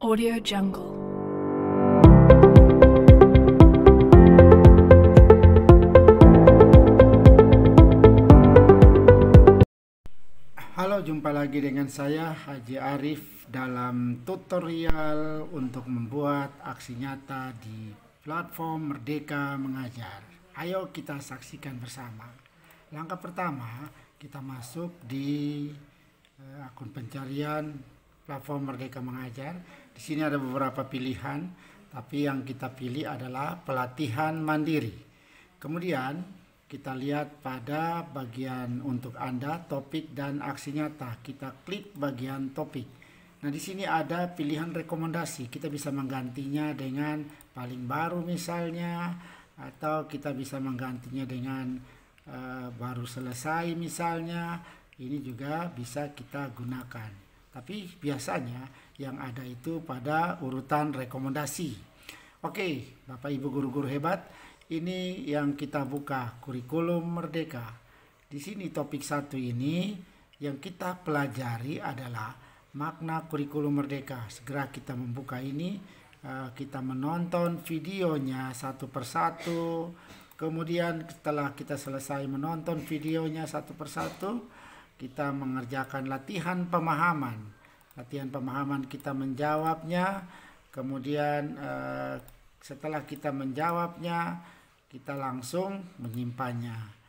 Audio Jungle. Halo, jumpa lagi dengan saya Haji Arif dalam tutorial untuk membuat aksi nyata di platform Merdeka Mengajar. Ayo kita saksikan bersama. Langkah pertama, kita masuk di eh, akun pencarian platform Merdeka Mengajar. Di sini ada beberapa pilihan, tapi yang kita pilih adalah pelatihan mandiri. Kemudian kita lihat pada bagian untuk Anda topik dan aksi nyata. Kita klik bagian topik. Nah, di sini ada pilihan rekomendasi. Kita bisa menggantinya dengan paling baru misalnya atau kita bisa menggantinya dengan uh, baru selesai misalnya. Ini juga bisa kita gunakan tapi biasanya yang ada itu pada urutan rekomendasi. Oke, Bapak Ibu guru-guru hebat, ini yang kita buka kurikulum merdeka. Di sini topik satu ini yang kita pelajari adalah makna kurikulum merdeka. Segera kita membuka ini, eh, kita menonton videonya satu persatu. Kemudian setelah kita selesai menonton videonya satu persatu, kita mengerjakan latihan pemahaman. Latihan pemahaman kita menjawabnya, kemudian eh, setelah kita menjawabnya, kita langsung menyimpannya.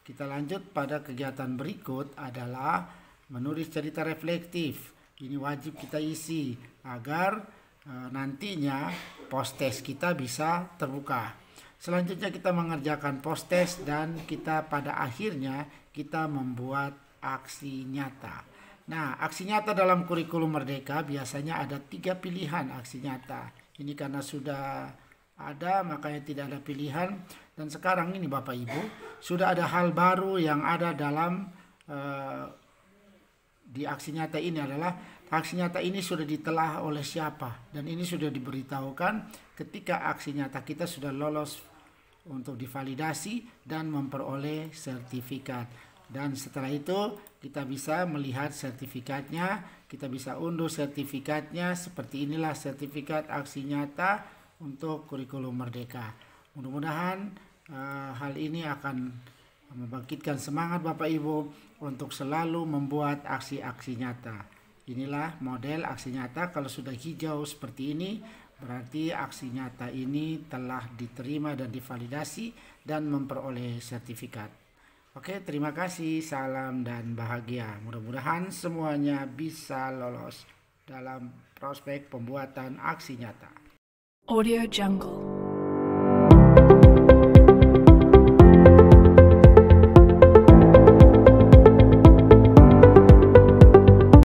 Kita lanjut pada kegiatan berikut adalah menulis cerita reflektif. Ini wajib kita isi agar e, nantinya post test kita bisa terbuka. Selanjutnya kita mengerjakan post test dan kita pada akhirnya kita membuat aksi nyata. Nah, aksi nyata dalam kurikulum merdeka biasanya ada tiga pilihan aksi nyata. Ini karena sudah ada, makanya tidak ada pilihan. Dan sekarang ini Bapak Ibu, sudah ada hal baru yang ada dalam uh, di aksi nyata ini adalah aksi nyata ini sudah ditelah oleh siapa. Dan ini sudah diberitahukan ketika aksi nyata kita sudah lolos untuk divalidasi dan memperoleh sertifikat dan setelah itu kita bisa melihat sertifikatnya kita bisa unduh sertifikatnya seperti inilah sertifikat aksi nyata untuk kurikulum merdeka mudah-mudahan uh, hal ini akan membangkitkan semangat Bapak Ibu untuk selalu membuat aksi-aksi nyata inilah model aksi nyata kalau sudah hijau seperti ini berarti aksi nyata ini telah diterima dan divalidasi dan memperoleh sertifikat Oke, terima kasih. Salam dan bahagia. Mudah-mudahan semuanya bisa lolos dalam prospek pembuatan aksi nyata. Audio Jungle